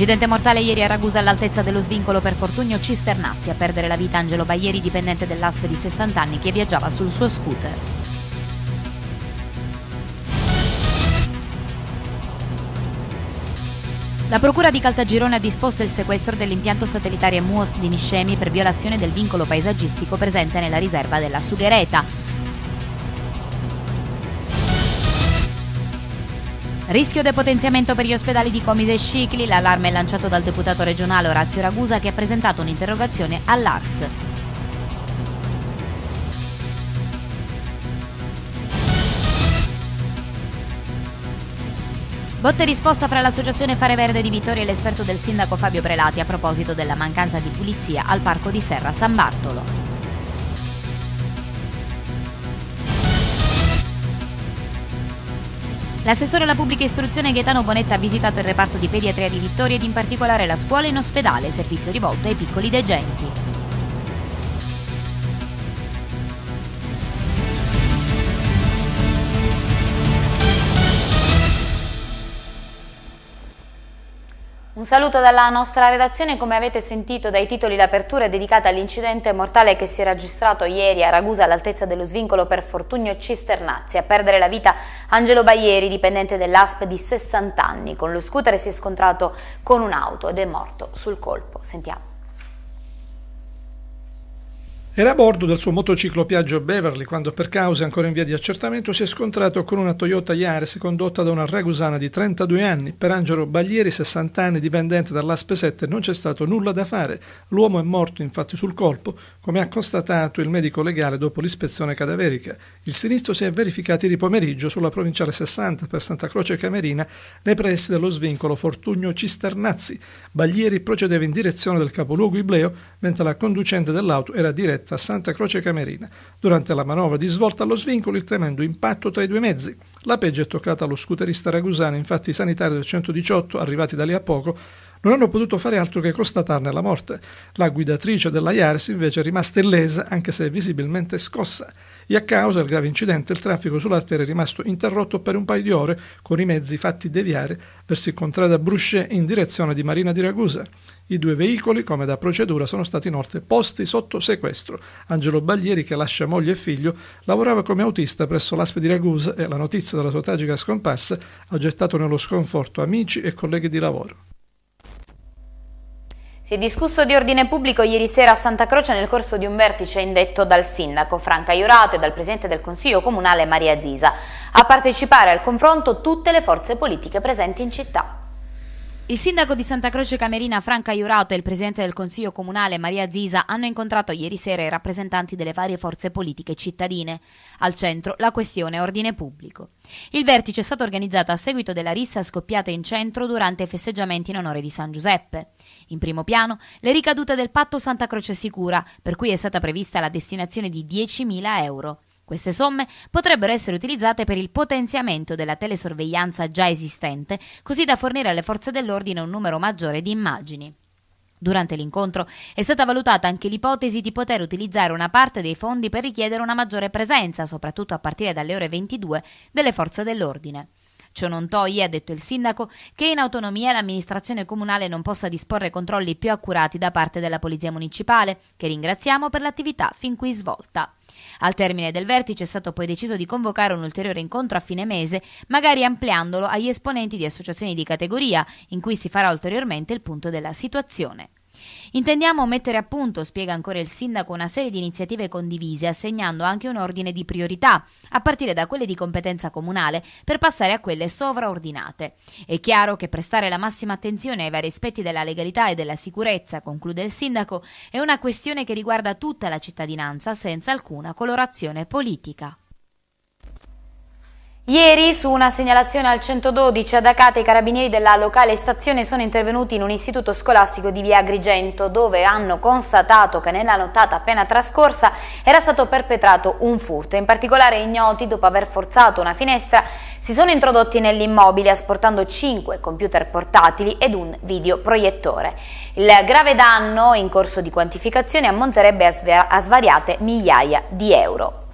Incidente mortale ieri a Ragusa all'altezza dello svincolo per Fortunio Cisternazzi a perdere la vita Angelo Baglieri, dipendente dell'ASP di 60 anni che viaggiava sul suo scooter. La Procura di Caltagirone ha disposto il sequestro dell'impianto satellitare MUOS di Niscemi per violazione del vincolo paesaggistico presente nella riserva della Sughereta. Rischio depotenziamento per gli ospedali di Comise e Scicli, l'allarme è lanciato dal deputato regionale Orazio Ragusa che ha presentato un'interrogazione all'ARS. Botte risposta fra l'associazione Fare Verde di Vittoria e l'esperto del sindaco Fabio Prelati a proposito della mancanza di pulizia al parco di Serra San Bartolo. L'assessore alla pubblica istruzione Gaetano Bonetta ha visitato il reparto di pediatria di Vittoria ed in particolare la scuola in ospedale, servizio rivolto ai piccoli degenti. Un saluto dalla nostra redazione, come avete sentito dai titoli l'apertura è dedicata all'incidente mortale che si è registrato ieri a Ragusa all'altezza dello svincolo per Fortunio Cisternazzi. A perdere la vita Angelo Baieri, dipendente dell'ASP di 60 anni, con lo scooter si è scontrato con un'auto ed è morto sul colpo. Sentiamo. Era a bordo del suo motociclo Piaggio Beverly quando per cause ancora in via di accertamento si è scontrato con una Toyota Yaris condotta da una ragusana di 32 anni. Per Angelo Baglieri, 60 anni, dipendente dall'Aspe 7, non c'è stato nulla da fare. L'uomo è morto infatti sul colpo, come ha constatato il medico legale dopo l'ispezione cadaverica. Il sinistro si è verificato ieri pomeriggio sulla provinciale 60 per Santa Croce Camerina nei pressi dello svincolo Fortunio Cisternazzi. Baglieri procedeva in direzione del capoluogo Ibleo mentre la conducente dell'auto era diretta diretta a Santa Croce Camerina. Durante la manovra di svolta allo svincolo il tremendo impatto tra i due mezzi. La peggio è toccata allo scooterista ragusano, infatti i sanitari del 118, arrivati da lì a poco, non hanno potuto fare altro che constatarne la morte. La guidatrice della Iaris invece è rimasta illesa, anche se visibilmente scossa, e a causa del grave incidente il traffico sull'arteria è rimasto interrotto per un paio di ore, con i mezzi fatti deviare verso il contrada Bruchet in direzione di Marina di Ragusa. I due veicoli, come da procedura, sono stati inoltre posti sotto sequestro. Angelo Baglieri, che lascia moglie e figlio, lavorava come autista presso l'aspe di Ragusa e la notizia della sua tragica scomparsa ha gettato nello sconforto amici e colleghi di lavoro. Si è discusso di ordine pubblico ieri sera a Santa Croce nel corso di un vertice indetto dal sindaco Franca Iorato e dal presidente del Consiglio Comunale Maria Zisa. A partecipare al confronto tutte le forze politiche presenti in città. Il sindaco di Santa Croce Camerina Franca Iurato e il presidente del Consiglio Comunale Maria Zisa hanno incontrato ieri sera i rappresentanti delle varie forze politiche cittadine. Al centro la questione ordine pubblico. Il vertice è stato organizzato a seguito della rissa scoppiata in centro durante i festeggiamenti in onore di San Giuseppe. In primo piano le ricadute del patto Santa Croce Sicura, per cui è stata prevista la destinazione di 10.000 euro. Queste somme potrebbero essere utilizzate per il potenziamento della telesorveglianza già esistente, così da fornire alle forze dell'ordine un numero maggiore di immagini. Durante l'incontro è stata valutata anche l'ipotesi di poter utilizzare una parte dei fondi per richiedere una maggiore presenza, soprattutto a partire dalle ore 22, delle forze dell'ordine. Ciò non toglie, ha detto il sindaco, che in autonomia l'amministrazione comunale non possa disporre controlli più accurati da parte della Polizia Municipale, che ringraziamo per l'attività fin qui svolta. Al termine del vertice è stato poi deciso di convocare un ulteriore incontro a fine mese, magari ampliandolo agli esponenti di associazioni di categoria, in cui si farà ulteriormente il punto della situazione. Intendiamo mettere a punto, spiega ancora il sindaco, una serie di iniziative condivise, assegnando anche un ordine di priorità, a partire da quelle di competenza comunale per passare a quelle sovraordinate. È chiaro che prestare la massima attenzione ai vari aspetti della legalità e della sicurezza, conclude il sindaco, è una questione che riguarda tutta la cittadinanza senza alcuna colorazione politica. Ieri, su una segnalazione al 112 ad Acate, i carabinieri della locale stazione sono intervenuti in un istituto scolastico di via Agrigento, dove hanno constatato che nella nottata appena trascorsa era stato perpetrato un furto. In particolare ignoti, dopo aver forzato una finestra, si sono introdotti nell'immobile asportando 5 computer portatili ed un videoproiettore. Il grave danno, in corso di quantificazione, ammonterebbe a svariate migliaia di euro.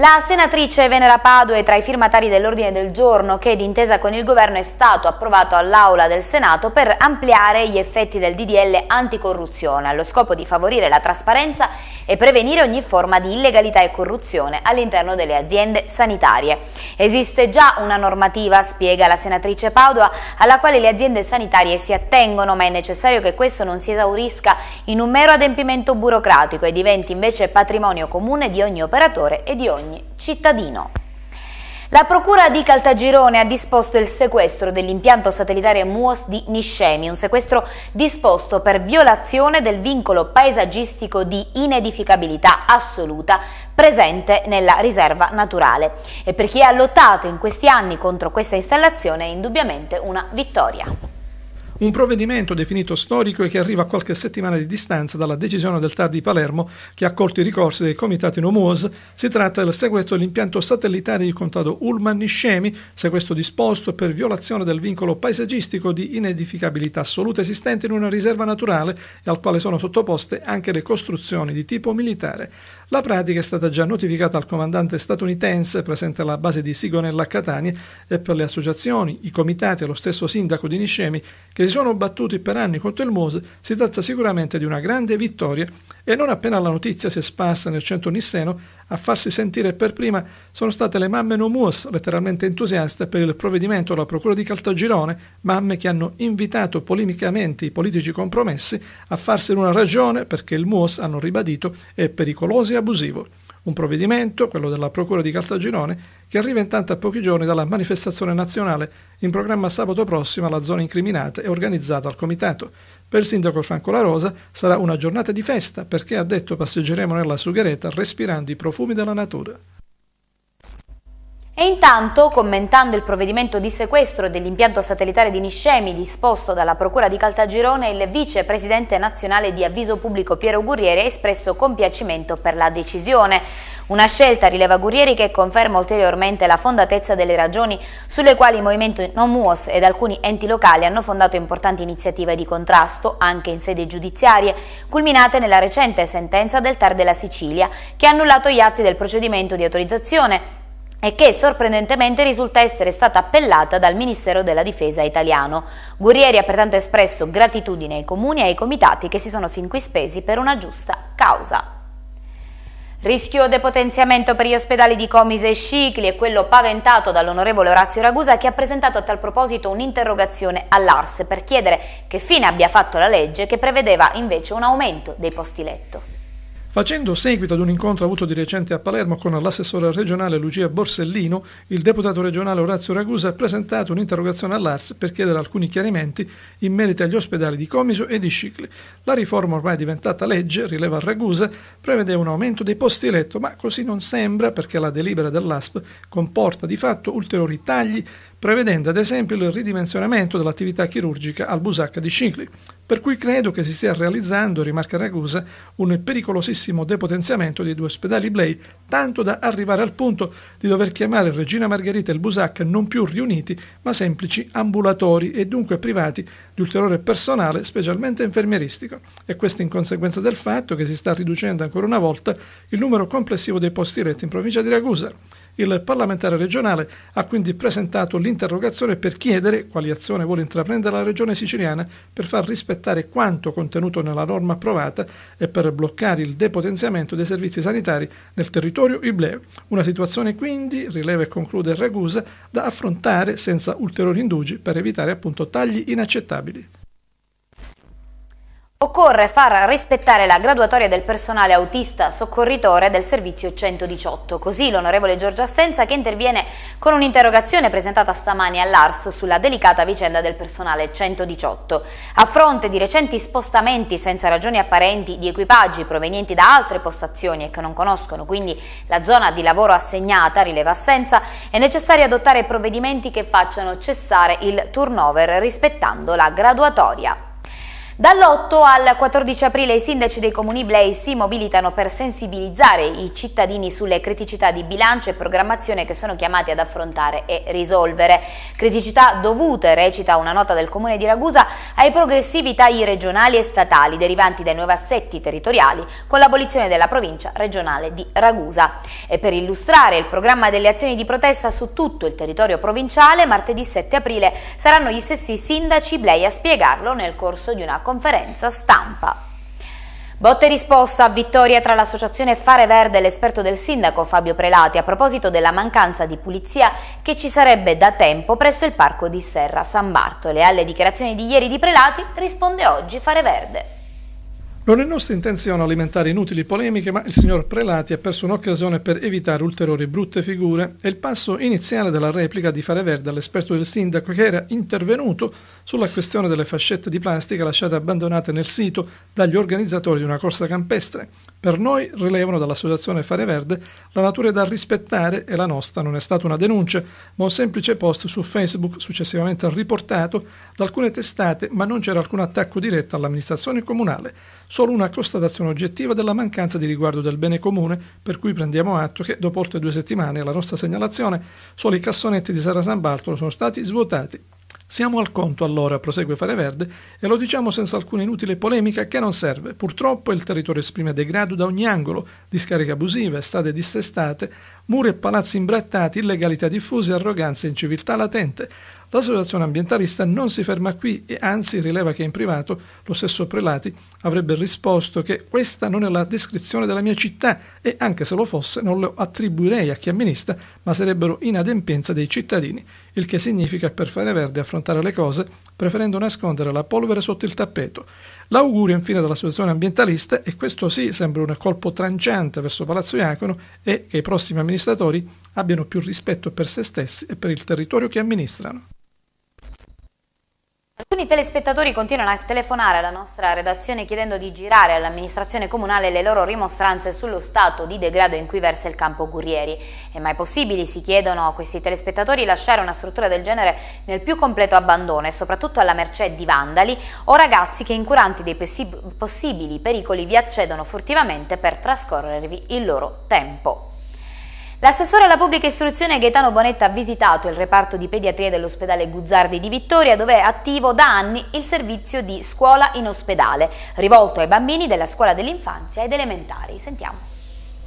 La senatrice Venera Padua è tra i firmatari dell'ordine del giorno che d'intesa con il governo è stato approvato all'Aula del Senato per ampliare gli effetti del DDL anticorruzione allo scopo di favorire la trasparenza e prevenire ogni forma di illegalità e corruzione all'interno delle aziende sanitarie. Esiste già una normativa, spiega la senatrice Padua, alla quale le aziende sanitarie si attengono, ma è necessario che questo non si esaurisca in un mero adempimento burocratico e diventi invece patrimonio comune di ogni operatore e di ogni ogni cittadino. La Procura di Caltagirone ha disposto il sequestro dell'impianto satellitare MUOS di Niscemi, un sequestro disposto per violazione del vincolo paesaggistico di inedificabilità assoluta presente nella riserva naturale e per chi ha lottato in questi anni contro questa installazione è indubbiamente una vittoria. Un provvedimento definito storico e che arriva a qualche settimana di distanza dalla decisione del TAR di Palermo che ha accolto i ricorsi dei comitati Nomuos. Si tratta del sequestro dell'impianto satellitare di contado Ulman niscemi sequestro disposto per violazione del vincolo paesaggistico di inedificabilità assoluta esistente in una riserva naturale e al quale sono sottoposte anche le costruzioni di tipo militare. La pratica è stata già notificata al comandante statunitense presente alla base di Sigonella a Catania e per le associazioni, i comitati e lo stesso sindaco di Niscemi che si sono battuti per anni contro il Mose, si tratta sicuramente di una grande vittoria e non appena la notizia si è sparsa nel centro nisseno a farsi sentire per prima sono state le mamme Nomus, letteralmente entusiaste per il provvedimento della Procura di Caltagirone, mamme che hanno invitato polemicamente i politici compromessi a farsene una ragione perché il MUOS, hanno ribadito, è pericoloso e abusivo. Un provvedimento, quello della Procura di Caltagirone, che arriva intanto a pochi giorni dalla manifestazione nazionale in programma sabato prossimo alla zona incriminata e organizzata al Comitato. Per il sindaco Franco La Rosa sarà una giornata di festa perché ha detto passeggeremo nella sughereta respirando i profumi della natura. E intanto, commentando il provvedimento di sequestro dell'impianto satellitare di Niscemi disposto dalla Procura di Caltagirone, il vicepresidente nazionale di avviso pubblico Piero Gurriere ha espresso compiacimento per la decisione. Una scelta, rileva Gurieri, che conferma ulteriormente la fondatezza delle ragioni sulle quali il movimento Nomuos ed alcuni enti locali hanno fondato importanti iniziative di contrasto, anche in sedi giudiziarie, culminate nella recente sentenza del TAR della Sicilia, che ha annullato gli atti del procedimento di autorizzazione e che sorprendentemente risulta essere stata appellata dal Ministero della Difesa italiano. Guerrieri ha pertanto espresso gratitudine ai comuni e ai comitati che si sono fin qui spesi per una giusta causa. Rischio depotenziamento per gli ospedali di Comise e Scicli è quello paventato dall'onorevole Orazio Ragusa che ha presentato a tal proposito un'interrogazione all'ARS per chiedere che fine abbia fatto la legge che prevedeva invece un aumento dei posti letto. Facendo seguito ad un incontro avuto di recente a Palermo con l'assessore regionale Lucia Borsellino, il deputato regionale Orazio Ragusa ha presentato un'interrogazione all'ARS per chiedere alcuni chiarimenti in merito agli ospedali di Comiso e di Scicli. La riforma ormai diventata legge, rileva Ragusa, prevede un aumento dei posti letto, ma così non sembra perché la delibera dell'ASP comporta di fatto ulteriori tagli prevedendo ad esempio il ridimensionamento dell'attività chirurgica al Busacca di Scicli, per cui credo che si stia realizzando, rimarca Ragusa, un pericolosissimo depotenziamento dei due ospedali Blay, tanto da arrivare al punto di dover chiamare Regina Margherita e il Busacca non più riuniti, ma semplici ambulatori e dunque privati di ulteriore personale, specialmente infermieristico. E questo in conseguenza del fatto che si sta riducendo ancora una volta il numero complessivo dei posti retti in provincia di Ragusa. Il parlamentare regionale ha quindi presentato l'interrogazione per chiedere quali azioni vuole intraprendere la regione siciliana per far rispettare quanto contenuto nella norma approvata e per bloccare il depotenziamento dei servizi sanitari nel territorio ibleo. Una situazione quindi, rileva e conclude Ragusa, da affrontare senza ulteriori indugi per evitare appunto tagli inaccettabili. Occorre far rispettare la graduatoria del personale autista soccorritore del servizio 118, così l'onorevole Giorgio Assenza che interviene con un'interrogazione presentata stamani all'ARS sulla delicata vicenda del personale 118. A fronte di recenti spostamenti senza ragioni apparenti di equipaggi provenienti da altre postazioni e che non conoscono quindi la zona di lavoro assegnata, rileva Assenza, è necessario adottare provvedimenti che facciano cessare il turnover rispettando la graduatoria. Dall'8 al 14 aprile i sindaci dei comuni Blei si mobilitano per sensibilizzare i cittadini sulle criticità di bilancio e programmazione che sono chiamati ad affrontare e risolvere. Criticità dovute, recita una nota del comune di Ragusa, ai progressivi tagli regionali e statali derivanti dai nuovi assetti territoriali con l'abolizione della provincia regionale di Ragusa. E per illustrare il programma delle azioni di protesta su tutto il territorio provinciale, martedì 7 aprile saranno gli stessi sindaci Blei a spiegarlo nel corso di una conferenza conferenza stampa. Botte risposta a vittoria tra l'associazione Fare Verde e l'esperto del sindaco Fabio Prelati a proposito della mancanza di pulizia che ci sarebbe da tempo presso il parco di Serra San Bartole. Alle dichiarazioni di ieri di Prelati risponde oggi Fare Verde. Non è nostra intenzione alimentare inutili polemiche, ma il signor Prelati ha perso un'occasione per evitare ulteriori brutte figure e il passo iniziale della replica di Fare Verde all'esperto del sindaco che era intervenuto sulla questione delle fascette di plastica lasciate abbandonate nel sito dagli organizzatori di una corsa campestre. Per noi, rilevano dall'associazione Fare Verde, la natura è da rispettare e la nostra non è stata una denuncia, ma un semplice post su Facebook successivamente riportato da alcune testate, ma non c'era alcun attacco diretto all'amministrazione comunale, solo una constatazione oggettiva della mancanza di riguardo del bene comune, per cui prendiamo atto che dopo oltre due settimane alla nostra segnalazione solo i cassonetti di Sara San Bartolo sono stati svuotati siamo al conto allora, prosegue Fare Verde, e lo diciamo senza alcuna inutile polemica che non serve. Purtroppo il territorio esprime degrado da ogni angolo, discariche abusive, strade dissestate, muri e palazzi imbrattati, illegalità diffuse, arroganza e inciviltà latente. L'associazione ambientalista non si ferma qui e anzi rileva che in privato lo stesso Prelati avrebbe risposto che questa non è la descrizione della mia città e anche se lo fosse non lo attribuirei a chi amministra, ma sarebbero inadempienza dei cittadini, il che significa per fare verde affrontare le cose preferendo nascondere la polvere sotto il tappeto. L'augurio infine dell'associazione ambientalista, e questo sì sembra un colpo tranciante verso Palazzo Iacono, è che i prossimi amministratori abbiano più rispetto per se stessi e per il territorio che amministrano. Alcuni telespettatori continuano a telefonare alla nostra redazione chiedendo di girare all'amministrazione comunale le loro rimostranze sullo stato di degrado in cui versa il campo Gurrieri. È mai possibile, si chiedono a questi telespettatori, lasciare una struttura del genere nel più completo abbandono e soprattutto alla mercé di vandali o ragazzi che incuranti dei possibili pericoli vi accedono furtivamente per trascorrervi il loro tempo. L'assessore alla pubblica istruzione Gaetano Bonetta ha visitato il reparto di pediatria dell'ospedale Guzzardi di Vittoria dove è attivo da anni il servizio di scuola in ospedale rivolto ai bambini della scuola dell'infanzia ed elementari. Sentiamo.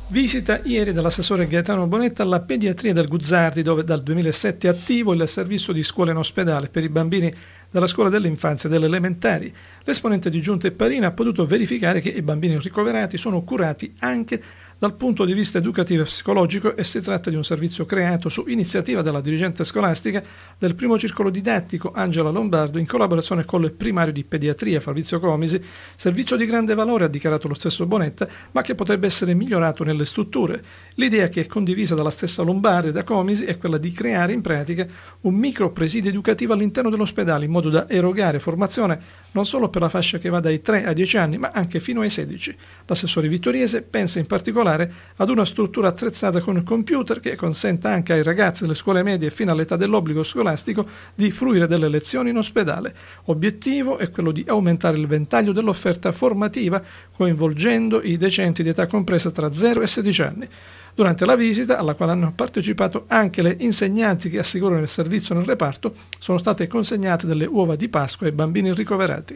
Visita ieri dall'assessore Gaetano Bonetta alla pediatria del Guzzardi, dove dal 2007 è attivo il servizio di scuola in ospedale per i bambini dalla scuola dell'infanzia e delle elementari. L'esponente di Giunta e Parina ha potuto verificare che i bambini ricoverati sono curati anche dal punto di vista educativo e psicologico e eh, si tratta di un servizio creato su iniziativa della dirigente scolastica del primo circolo didattico Angela Lombardo in collaborazione con il primario di pediatria Fabrizio Comisi, servizio di grande valore ha dichiarato lo stesso Bonetta, ma che potrebbe essere migliorato nelle strutture. L'idea che è condivisa dalla stessa Lombardo e da Comisi è quella di creare in pratica un micro presidio educativo all'interno dell'ospedale in modo da erogare formazione non solo per la fascia che va dai 3 ai 10 anni, ma anche fino ai 16. L'assessore Vittoriese pensa in particolare ad una struttura attrezzata con il computer che consenta anche ai ragazzi delle scuole medie fino all'età dell'obbligo scolastico di fruire delle lezioni in ospedale. Obiettivo è quello di aumentare il ventaglio dell'offerta formativa coinvolgendo i decenti di età compresa tra 0 e 16 anni. Durante la visita, alla quale hanno partecipato anche le insegnanti che assicurano il servizio nel reparto, sono state consegnate delle uova di Pasqua ai bambini ricoverati.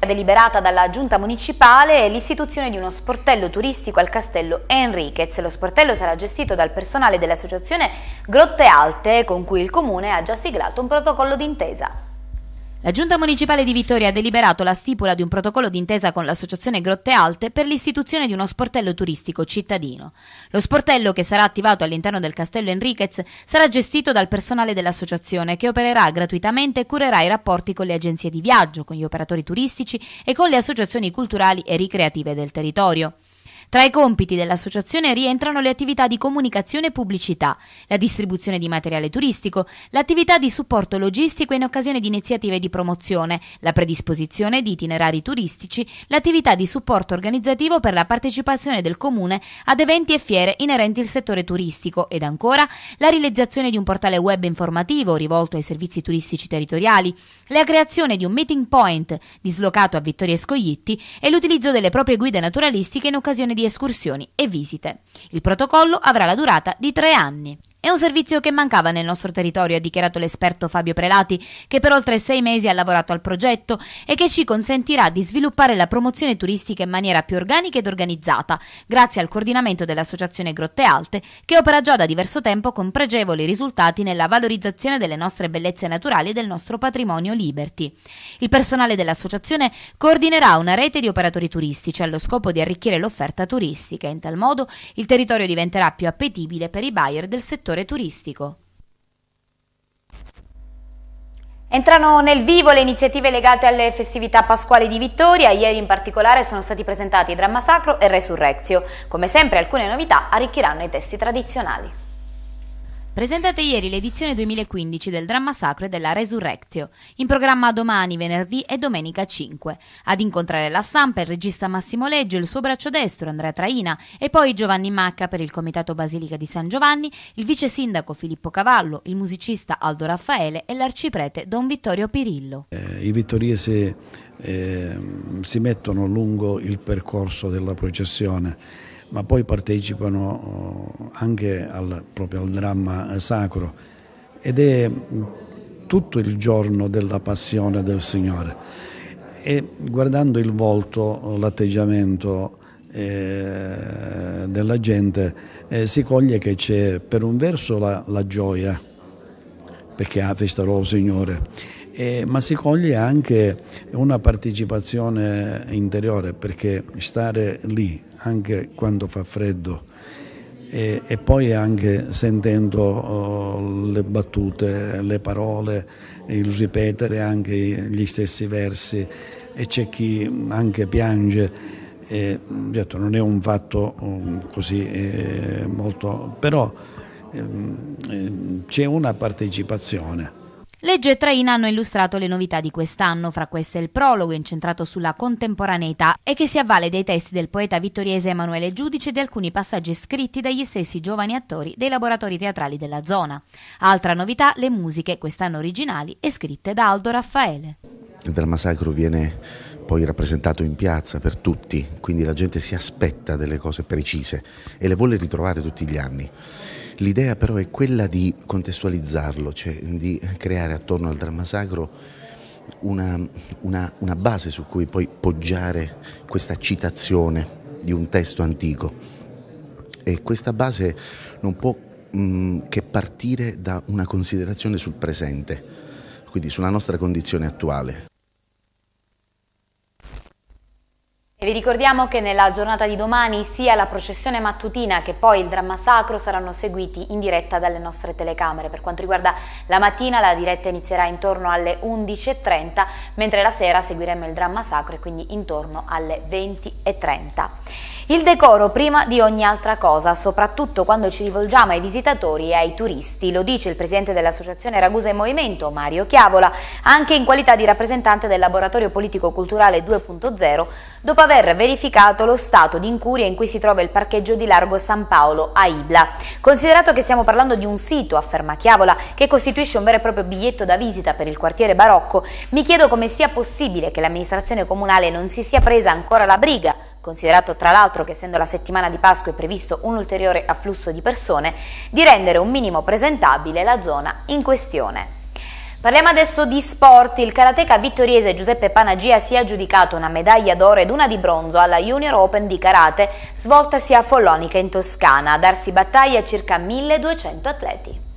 Deliberata dalla giunta municipale l'istituzione di uno sportello turistico al castello Enriquez. Lo sportello sarà gestito dal personale dell'associazione Grotte Alte con cui il comune ha già siglato un protocollo d'intesa. La Giunta Municipale di Vittoria ha deliberato la stipula di un protocollo d'intesa con l'Associazione Grotte Alte per l'istituzione di uno sportello turistico cittadino. Lo sportello, che sarà attivato all'interno del Castello Enriquez, sarà gestito dal personale dell'associazione che opererà gratuitamente e curerà i rapporti con le agenzie di viaggio, con gli operatori turistici e con le associazioni culturali e ricreative del territorio. Tra i compiti dell'associazione rientrano le attività di comunicazione e pubblicità, la distribuzione di materiale turistico, l'attività di supporto logistico in occasione di iniziative di promozione, la predisposizione di itinerari turistici, l'attività di supporto organizzativo per la partecipazione del comune ad eventi e fiere inerenti al settore turistico ed ancora la realizzazione di un portale web informativo rivolto ai servizi turistici territoriali, la creazione di un meeting point dislocato a Vittoria Scoglitti e l'utilizzo delle proprie guide naturalistiche in occasione di di escursioni e visite. Il protocollo avrà la durata di tre anni. È un servizio che mancava nel nostro territorio, ha dichiarato l'esperto Fabio Prelati, che per oltre sei mesi ha lavorato al progetto e che ci consentirà di sviluppare la promozione turistica in maniera più organica ed organizzata, grazie al coordinamento dell'Associazione Grotte Alte, che opera già da diverso tempo con pregevoli risultati nella valorizzazione delle nostre bellezze naturali e del nostro patrimonio Liberty. Il personale dell'associazione coordinerà una rete di operatori turistici allo scopo di arricchire l'offerta turistica. In tal modo il territorio diventerà più appetibile per i buyer del settore settore turistico. Entrano nel vivo le iniziative legate alle festività pasquali di Vittoria, ieri in particolare sono stati presentati Dramma Sacro e Resurrezio. Come sempre alcune novità arricchiranno i testi tradizionali. Presentate ieri l'edizione 2015 del Dramma Sacro e della Resurrectio, in programma domani, venerdì e domenica 5. Ad incontrare la stampa il regista Massimo Leggio, il suo braccio destro Andrea Traina e poi Giovanni Macca per il Comitato Basilica di San Giovanni, il vice sindaco Filippo Cavallo, il musicista Aldo Raffaele e l'arciprete Don Vittorio Pirillo. Eh, I vittoriesi eh, si mettono lungo il percorso della processione ma poi partecipano eh, anche al, proprio al dramma eh, sacro ed è tutto il giorno della passione del Signore e guardando il volto, l'atteggiamento eh, della gente eh, si coglie che c'è per un verso la, la gioia perché ha ah, festa Signore eh, ma si coglie anche una partecipazione interiore perché stare lì anche quando fa freddo e, e poi anche sentendo oh, le battute, le parole, il ripetere anche gli stessi versi e c'è chi anche piange. Eh, detto, non è un fatto um, così eh, molto, però ehm, eh, c'è una partecipazione. Legge e Traina hanno illustrato le novità di quest'anno, fra queste il prologo incentrato sulla contemporaneità e che si avvale dei testi del poeta vittoriese Emanuele Giudice e di alcuni passaggi scritti dagli stessi giovani attori dei laboratori teatrali della zona. Altra novità, le musiche, quest'anno originali e scritte da Aldo Raffaele. Il dramma sacro viene poi rappresentato in piazza per tutti, quindi la gente si aspetta delle cose precise e le vuole ritrovare tutti gli anni. L'idea però è quella di contestualizzarlo, cioè di creare attorno al dramma sacro una, una, una base su cui poi poggiare questa citazione di un testo antico. E questa base non può mh, mm, che partire da una considerazione sul presente, quindi sulla nostra condizione attuale. E vi ricordiamo che nella giornata di domani sia la processione mattutina che poi il dramma sacro saranno seguiti in diretta dalle nostre telecamere. Per quanto riguarda la mattina la diretta inizierà intorno alle 11.30 mentre la sera seguiremo il dramma sacro e quindi intorno alle 20.30. Il decoro prima di ogni altra cosa, soprattutto quando ci rivolgiamo ai visitatori e ai turisti, lo dice il presidente dell'Associazione Ragusa in Movimento, Mario Chiavola, anche in qualità di rappresentante del Laboratorio Politico-Culturale 2.0, dopo aver verificato lo stato di incuria in cui si trova il parcheggio di Largo San Paolo a Ibla. Considerato che stiamo parlando di un sito, afferma Chiavola, che costituisce un vero e proprio biglietto da visita per il quartiere barocco, mi chiedo come sia possibile che l'amministrazione comunale non si sia presa ancora la briga considerato tra l'altro che essendo la settimana di Pasqua è previsto un ulteriore afflusso di persone, di rendere un minimo presentabile la zona in questione. Parliamo adesso di sport. Il karateca vittoriese Giuseppe Panagia si è aggiudicato una medaglia d'oro ed una di bronzo alla Junior Open di karate svoltasi a Follonica in Toscana, a darsi battaglia a circa 1200 atleti.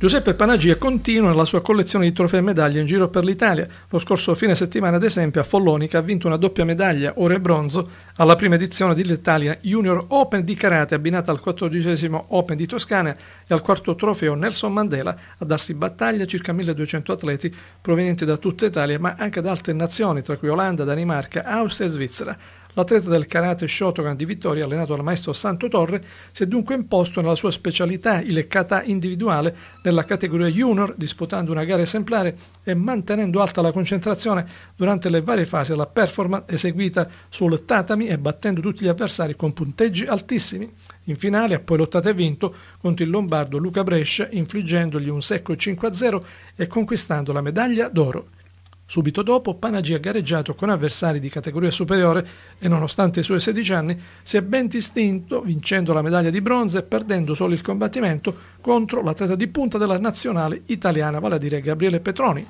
Giuseppe Panagia continua la sua collezione di trofei e medaglie in giro per l'Italia. Lo scorso fine settimana, ad esempio, a Follonica ha vinto una doppia medaglia, oro e bronzo, alla prima edizione dell'Italia Junior Open di Karate, abbinata al quattordicesimo Open di Toscana e al quarto trofeo Nelson Mandela, a darsi battaglia circa 1200 atleti provenienti da tutta Italia, ma anche da altre nazioni, tra cui Olanda, Danimarca, Austria e Svizzera. L'atleta del karate Shotokan di Vittoria, allenato dal maestro Santo Torre, si è dunque imposto nella sua specialità, il kata individuale, nella categoria junior, disputando una gara esemplare e mantenendo alta la concentrazione durante le varie fasi della performance eseguita sul tatami e battendo tutti gli avversari con punteggi altissimi. In finale ha poi lottato e vinto contro il lombardo Luca Brescia, infliggendogli un secco 5-0 e conquistando la medaglia d'oro. Subito dopo, Panagi ha gareggiato con avversari di categoria superiore e, nonostante i suoi 16 anni, si è ben distinto vincendo la medaglia di bronzo e perdendo solo il combattimento contro l'atleta di punta della nazionale italiana, vale a dire Gabriele Petroni.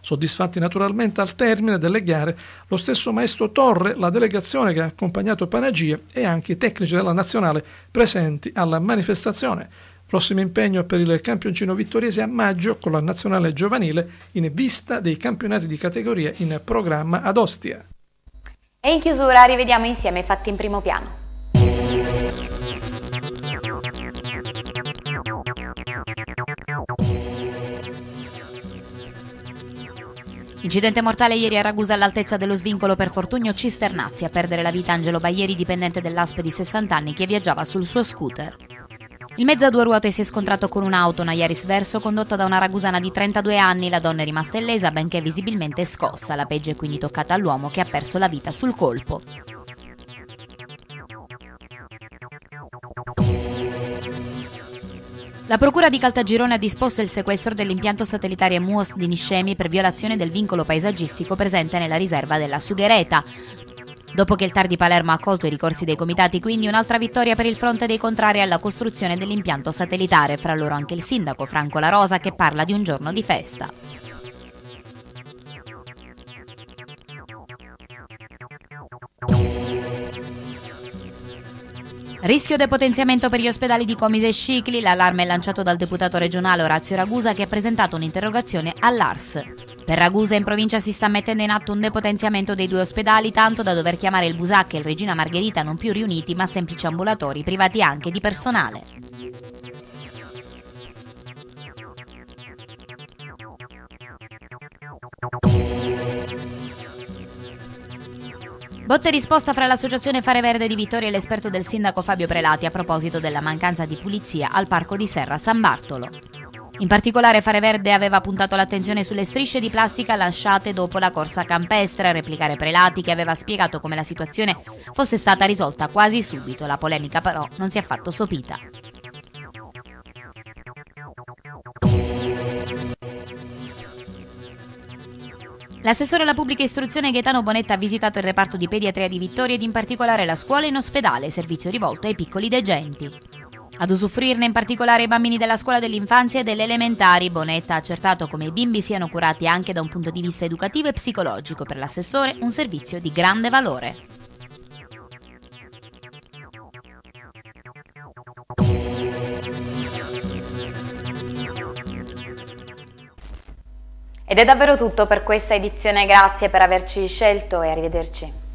Soddisfatti naturalmente al termine delle gare, lo stesso maestro Torre, la delegazione che ha accompagnato Panagia e anche i tecnici della nazionale presenti alla manifestazione. Prossimo impegno per il campioncino vittoriese a maggio con la nazionale giovanile in vista dei campionati di categoria in programma ad Ostia. E in chiusura rivediamo insieme i fatti in primo piano. Incidente mortale ieri a Ragusa all'altezza dello svincolo per Fortunio Cisternazzi a perdere la vita Angelo Baieri, dipendente dell'ASPE di 60 anni che viaggiava sul suo scooter. Il mezzo a due ruote si è scontrato con un'auto, una Yaris Verso, condotta da una ragusana di 32 anni. La donna è rimasta illesa, benché visibilmente scossa. La peggio è quindi toccata all'uomo che ha perso la vita sul colpo. La Procura di Caltagirone ha disposto il sequestro dell'impianto satellitare MUOS di Niscemi per violazione del vincolo paesaggistico presente nella riserva della Sughereta. Dopo che il Tar di Palermo ha accolto i ricorsi dei comitati, quindi un'altra vittoria per il fronte dei contrari alla costruzione dell'impianto satellitare, fra loro anche il sindaco Franco La Rosa che parla di un giorno di festa. Rischio depotenziamento per gli ospedali di Comise e Scicli, l'allarme è lanciato dal deputato regionale Orazio Ragusa che ha presentato un'interrogazione all'ARS. Per Ragusa in provincia si sta mettendo in atto un depotenziamento dei due ospedali, tanto da dover chiamare il Busac e il Regina Margherita non più riuniti, ma semplici ambulatori privati anche di personale. Botte risposta fra l'associazione Fare Verde di Vittoria e l'esperto del sindaco Fabio Prelati a proposito della mancanza di pulizia al parco di Serra San Bartolo. In particolare Fare Verde aveva puntato l'attenzione sulle strisce di plastica lasciate dopo la corsa campestre, a replicare Prelati che aveva spiegato come la situazione fosse stata risolta quasi subito. La polemica però non si è affatto sopita. L'assessore alla pubblica istruzione Gaetano Bonetta ha visitato il reparto di pediatria di Vittoria ed in particolare la scuola in ospedale, servizio rivolto ai piccoli degenti. Ad usufruirne in particolare i bambini della scuola dell'infanzia e delle elementari, Bonetta ha accertato come i bimbi siano curati anche da un punto di vista educativo e psicologico per l'assessore, un servizio di grande valore. Ed è davvero tutto per questa edizione, grazie per averci scelto e arrivederci.